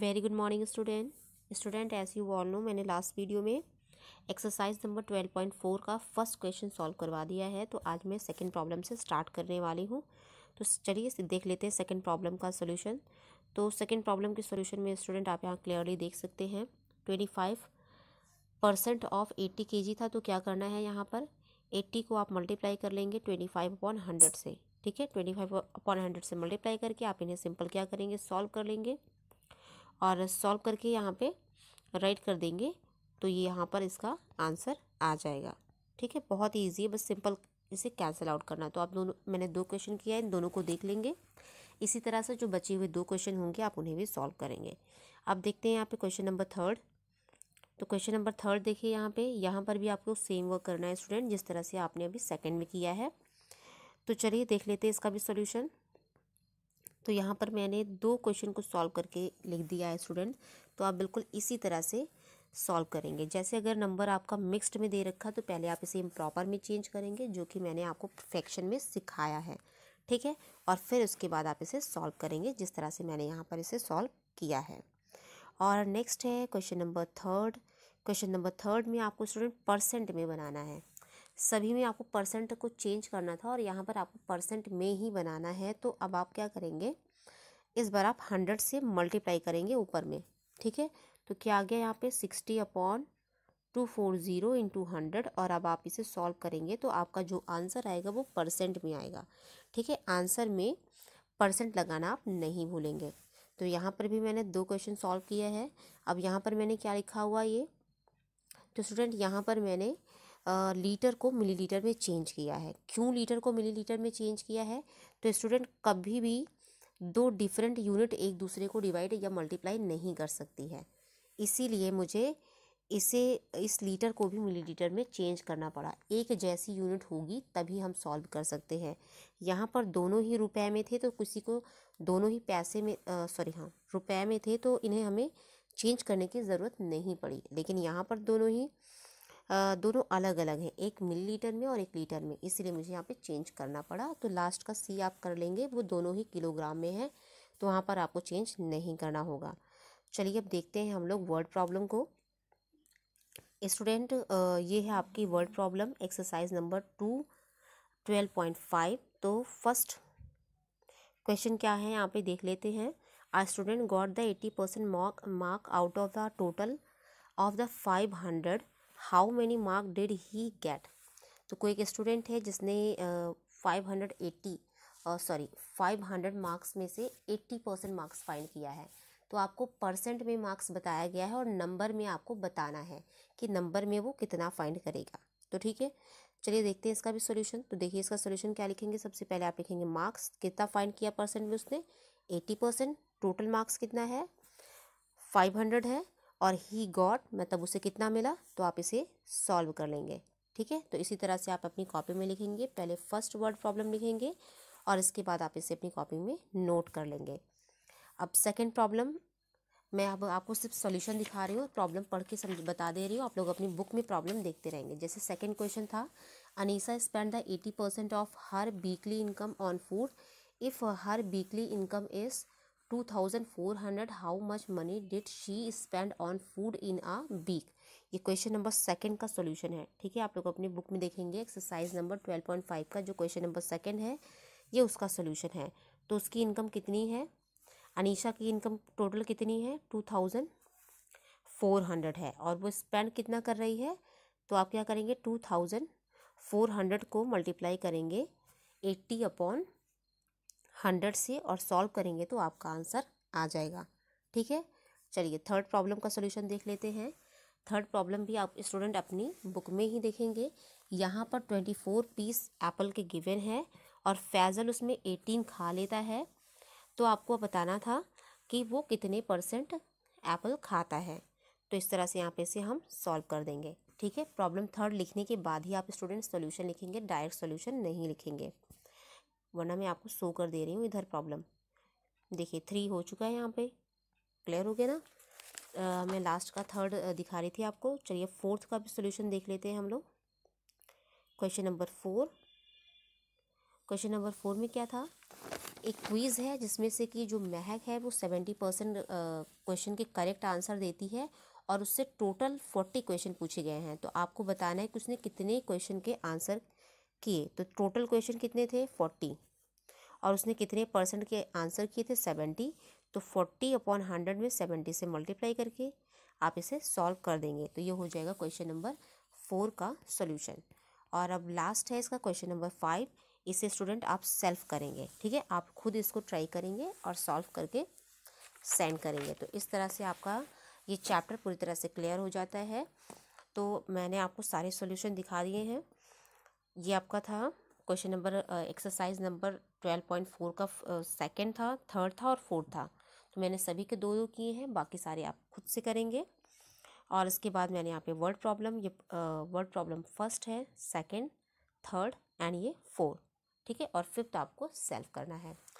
very good morning student student as you all know मैंने last video में exercise number twelve point four का first question solve करवा दिया है तो आज मैं सेकंड प्रॉब्लम से स्टार्ट करने वाली हूँ तो चलिए देख लेते हैं सेकंड प्रॉब्लम का सोल्यूशन तो सेकंड प्रॉब्लम के सोल्यूशन में स्टूडेंट आप यहाँ क्लियरली देख सकते हैं twenty five percent of eighty K G था तो क्या करना है यहाँ पर एट्टी को आप मल्टीप्लाई कर लेंगे ट्वेंटी फाइव अपॉन हंड्रेड से ठीक है ट्वेंटी फाइव अपॉन हंड्रेड से मल्टीप्लाई करके आप इन्हें सिंपल क्या करेंगे सॉल्व कर लेंगे और सॉल्व करके यहाँ पे राइट कर देंगे तो ये यहाँ पर इसका आंसर आ जाएगा ठीक है बहुत इजी ईजी है बस सिंपल इसे कैंसिल आउट करना तो आप दोनों मैंने दो क्वेश्चन किया है इन दोनों को देख लेंगे इसी तरह से जो बचे हुए दो क्वेश्चन होंगे आप उन्हें भी सॉल्व करेंगे अब देखते हैं यहाँ पे क्वेश्चन नंबर थर्ड तो क्वेश्चन नंबर थर्ड देखिए यहाँ पे यहाँ पर भी आपको सेम वर्क करना है स्टूडेंट जिस तरह से आपने अभी सेकेंड में किया है तो चलिए देख लेते हैं इसका भी सोल्यूशन तो यहाँ पर मैंने दो क्वेश्चन को सॉल्व करके लिख दिया है स्टूडेंट तो आप बिल्कुल इसी तरह से सॉल्व करेंगे जैसे अगर नंबर आपका मिक्स्ड में दे रखा तो पहले आप इसे इम्प्रॉपर में चेंज करेंगे जो कि मैंने आपको परफेक्शन में सिखाया है ठीक है और फिर उसके बाद आप इसे सॉल्व करेंगे जिस तरह से मैंने यहाँ पर इसे सॉल्व किया है और नेक्स्ट है question number third question number third में आपको स्टूडेंट परसेंट में बनाना है सभी में आपको परसेंट को चेंज करना था और यहाँ पर आपको परसेंट में ही बनाना है तो अब आप क्या करेंगे इस बार आप हंड्रेड से मल्टीप्लाई करेंगे ऊपर में ठीक है तो क्या आ गया यहाँ पे sixty upon two four zero into hundred और अब आप इसे सॉल्व करेंगे तो आपका जो आंसर आएगा वो परसेंट में आएगा ठीक है आंसर में परसेंट लगाना आप नहीं भूलेंगे तो यहाँ पर भी मैंने दो क्वेश्चन सॉल्व किया है अब यहाँ पर मैंने क्या लिखा हुआ ये तो स्टूडेंट यहाँ पर मैंने आ, लीटर को मिलीलीटर में चेंज किया है क्यों लीटर को मिलीलीटर में चेंज किया है तो स्टूडेंट कभी भी दो डिफरेंट यूनिट एक दूसरे को डिवाइड या मल्टीप्लाई नहीं कर सकती है इसीलिए मुझे इसे इस लीटर को भी मिलीलीटर में चेंज करना पड़ा एक जैसी यूनिट होगी तभी हम सॉल्व कर सकते हैं यहाँ पर दोनों ही रुपए में थे तो किसी को दोनों ही पैसे में सॉरी हाँ रुपए में थे तो इन्हें हमें चेंज करने की ज़रूरत नहीं पड़ी लेकिन यहाँ पर दोनों ही दोनों अलग अलग हैं एक मिलीलीटर में और एक लीटर में इसलिए मुझे यहाँ पे चेंज करना पड़ा तो लास्ट का सी आप कर लेंगे वो दोनों ही किलोग्राम में है तो वहाँ पर आपको चेंज नहीं करना होगा चलिए अब देखते हैं हम लोग वर्ड प्रॉब्लम को स्टूडेंट ये है आपकी word problem exercise number two twelve point five तो फर्स्ट क्वेश्चन क्या है यहाँ पे देख लेते हैं a student got the eighty percent mark mark out of the total of the five hundred how many mark did he get तो कोई एक स्टूडेंट है जिसने five hundred eighty sorry five hundred marks में से एट्टी परसेंट मार्क्स फाइंड किया है तो आपको परसेंट में मार्क्स बताया गया है और नंबर में आपको बताना है कि नंबर में वो कितना फाइंड करेगा तो ठीक है चलिए देखते हैं इसका भी सॉल्यूशन तो देखिए इसका सॉल्यूशन क्या लिखेंगे सबसे पहले आप लिखेंगे मार्क्स कितना फाइंड किया परसेंट में उसने एट्टी परसेंट टोटल मार्क्स कितना है फाइव हंड्रेड है और ही गॉट मतलब उसे कितना मिला तो आप इसे सॉल्व कर लेंगे ठीक है तो इसी तरह से आप अपनी कॉपी में लिखेंगे पहले फर्स्ट वर्ड प्रॉब्लम लिखेंगे और इसके बाद आप इसे अपनी कॉपी में नोट कर लेंगे अब सेकंड प्रॉब्लम मैं अब आपको सिर्फ सॉल्यूशन दिखा रही हूँ प्रॉब्लम पढ़ के समझ बता दे रही हूँ आप लोग अपनी बुक में प्रॉब्लम देखते रहेंगे जैसे सेकंड क्वेश्चन था Anisa spend the eighty percent of her weekly income on food if her weekly income is two thousand four hundred how much money did she spend on food in a week ये question number second का solution है ठीक है आप लोग अपनी book में देखेंगे exercise number twelve point five का जो क्वेश्चन नंबर सेकंड है ये उसका सॉल्यूशन है तो उसकी इनकम कितनी है अनीशा की इनकम टोटल कितनी है टू थाउजेंड फोर हंड्रेड है और वो स्पेंड कितना कर रही है तो आप क्या करेंगे टू थाउजेंड फोर हंड्रेड को मल्टीप्लाई करेंगे एट्टी अपॉन हंड्रेड से और सॉल्व करेंगे तो आपका आंसर आ जाएगा ठीक है चलिए थर्ड प्रॉब्लम का सोल्यूशन देख लेते हैं थर्ड प्रॉब्लम भी आप स्टूडेंट अपनी बुक में ही देखेंगे यहाँ पर ट्वेंटी फोर पीस एप्पल के गिवन है और फैज़ल उसमें एटीन खा लेता है तो आपको बताना था कि वो कितने परसेंट एप्पल खाता है तो इस तरह से यहाँ पे से हम सॉल्व कर देंगे ठीक है प्रॉब्लम थर्ड लिखने के बाद ही आप स्टूडेंट सोल्यूशन लिखेंगे डायरेक्ट सोल्यूशन नहीं लिखेंगे वरना मैं आपको शो कर दे रही हूँ इधर प्रॉब्लम देखिए थ्री हो चुका है यहाँ पे क्लियर हो गया ना आ, मैं लास्ट का थर्ड दिखा रही थी आपको चलिए फोर्थ का भी सोल्यूशन देख लेते हैं हम लोग question number four question number four में क्या था एक क्वीज़ है जिसमें से कि जो महक है वो सेवेंटी परसेंट क्वेश्चन के करेक्ट आंसर देती है और उससे टोटल फोर्टी क्वेश्चन पूछे गए हैं तो आपको बताना है कि उसने कितने क्वेश्चन के आंसर किए तो टोटल क्वेश्चन कितने थे फोर्टी और उसने कितने परसेंट के आंसर किए थे सेवेंटी तो फोर्टी अपॉन हंड्रेड में सेवेंटी से मल्टीप्लाई करके आप इसे सॉल्व कर देंगे तो ये हो जाएगा क्वेश्चन नंबर फोर का सोल्यूशन और अब लास्ट है इसका क्वेश्चन नंबर फाइव इसे स्टूडेंट आप सेल्फ करेंगे ठीक है आप खुद इसको ट्राई करेंगे और सॉल्व करके सेंड करेंगे तो इस तरह से आपका ये चैप्टर पूरी तरह से क्लियर हो जाता है तो मैंने आपको सारे सोल्यूशन दिखा दिए हैं ये आपका था question number exercise number twelve point four का सेकंड था थर्ड था और फोर्थ था तो मैंने सभी के दो दो किए हैं बाकी सारे आप खुद से करेंगे और इसके बाद मैंने यहाँ पे वर्ड प्रॉब्लम ये वर्ड प्रॉब्लम फर्स्ट है सेकंड थर्ड एंड ये फोर ठीक है और फिफ्थ आपको सेल्फ करना है